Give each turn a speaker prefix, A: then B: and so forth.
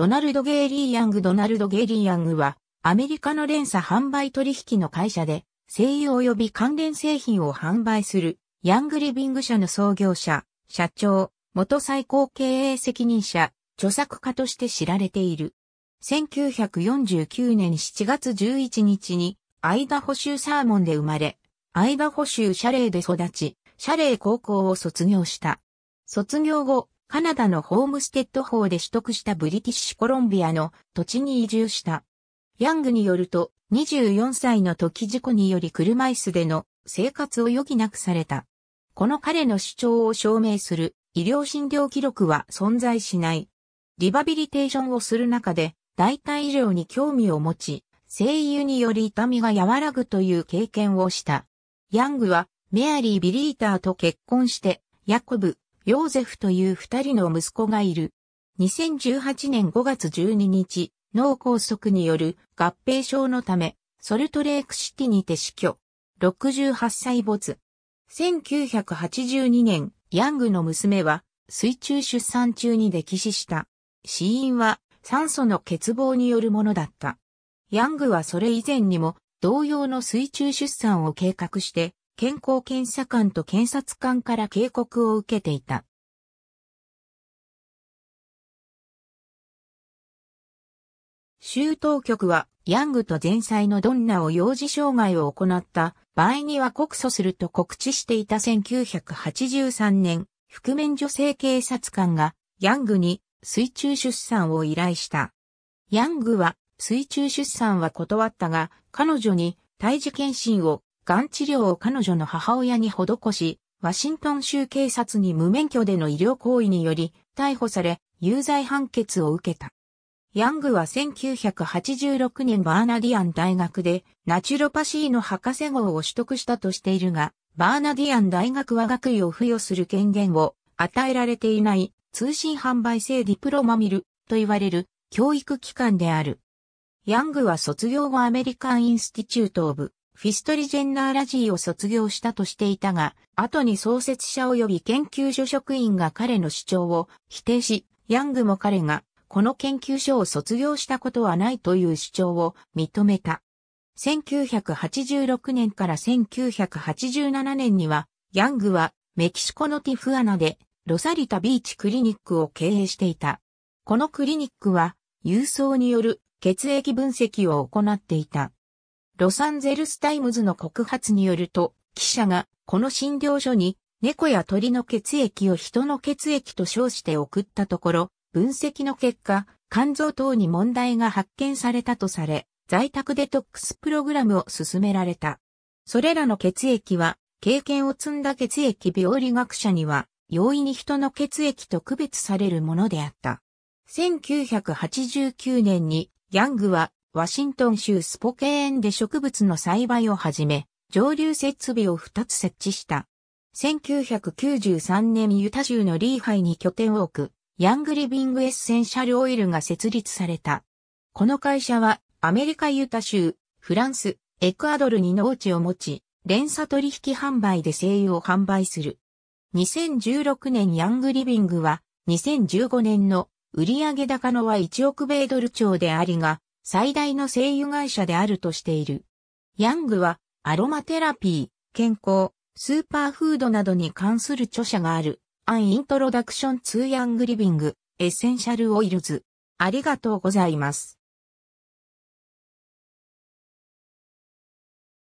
A: ドナルド・ゲイリー・ヤングドナルド・ゲイリー・ヤングは、アメリカの連鎖販売取引の会社で、精油及び関連製品を販売する、ヤングリビング社の創業者、社長、元最高経営責任者、著作家として知られている。1949年7月11日に、アイダホ州サーモンで生まれ、アイダホ州シャレーで育ち、シャレー高校を卒業した。卒業後、カナダのホームステッド法で取得したブリティッシュコロンビアの土地に移住した。ヤングによると、24歳の時事故により車椅子での生活を余儀なくされた。この彼の主張を証明する医療診療記録は存在しない。リバビリテーションをする中で、代替医療に興味を持ち、声優により痛みが和らぐという経験をした。ヤングはメアリー・ビリーターと結婚して、ヤコブ、ヨーゼフという二人の息子がいる。2018年5月12日、脳梗塞による合併症のため、ソルトレークシティにて死去。68歳没。1982年、ヤングの娘は水中出産中に溺死した。死因は酸素の欠乏によるものだった。ヤングはそれ以前にも同様の水中出産を計画して健康検査官と検察官から警告を受けていた。州当局は、ヤングと前妻のドンナを幼児障害を行った場合には告訴すると告知していた1983年、覆面女性警察官がヤングに水中出産を依頼した。ヤングは水中出産は断ったが、彼女に胎児検診をがん治療を彼女の母親に施し、ワシントン州警察に無免許での医療行為により逮捕され、有罪判決を受けた。ヤングは1986年バーナディアン大学でナチュロパシーの博士号を取得したとしているが、バーナディアン大学は学位を付与する権限を与えられていない通信販売制ディプロマミルと言われる教育機関である。ヤングは卒業後アメリカンインスティチュート・オブフィストリジェンナーラジーを卒業したとしていたが、後に創設者及び研究所職員が彼の主張を否定し、ヤングも彼がこの研究所を卒業したことはないという主張を認めた。1986年から1987年には、ヤングはメキシコのティフアナでロサリタビーチクリニックを経営していた。このクリニックは、郵送による血液分析を行っていた。ロサンゼルスタイムズの告発によると、記者がこの診療所に猫や鳥の血液を人の血液と称して送ったところ、分析の結果、肝臓等に問題が発見されたとされ、在宅デトックスプログラムを進められた。それらの血液は、経験を積んだ血液病理学者には、容易に人の血液と区別されるものであった。1989年に、ヤングはワシントン州スポケーンで植物の栽培をはじめ、上流設備を2つ設置した。1993年ユタ州のリーハイに拠点を置く、ヤングリビングエッセンシャルオイルが設立された。この会社は、アメリカユタ州、フランス、エクアドルに農地を持ち、連鎖取引販売で精油を販売する。2016年ヤングリビングは、2015年の売上高のは1億米ドル超でありが、最大の精油会社であるとしている。ヤングは、アロマテラピー、健康、スーパーフードなどに関する著者がある、アンイントロダクションツーヤングリビング、エッセンシャルオイルズ。ありがとうございます。